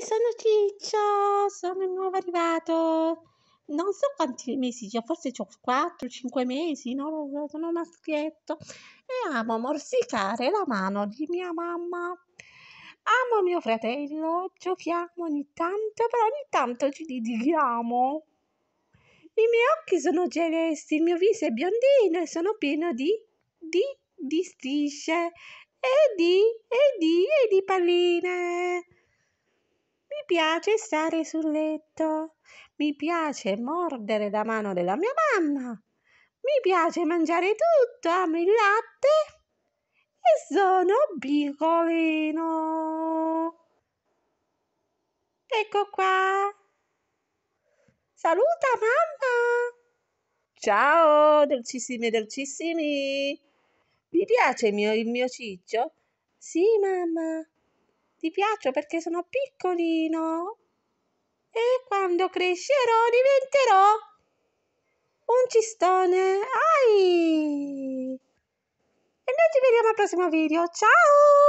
sono Ciccio, sono il nuovo arrivato. Non so quanti mesi già, forse ho 4-5 mesi, no? Sono maschietto. E amo morsicare la mano di mia mamma. Amo mio fratello, giochiamo ogni tanto, però ogni tanto ci litighiamo. I miei occhi sono celesti, il mio viso è biondino e sono pieno di, di, di strisce e di, e di, e di palline piace stare sul letto, mi piace mordere la mano della mia mamma, mi piace mangiare tutto, amo il latte e sono piccolino. Ecco qua. Saluta mamma. Ciao, dolcissimi e dolcissimi. Vi piace il mio, il mio ciccio? Sì, mamma. Ti piaccio perché sono piccolino. E quando crescerò diventerò un cistone. Ai! E noi ci vediamo al prossimo video. Ciao!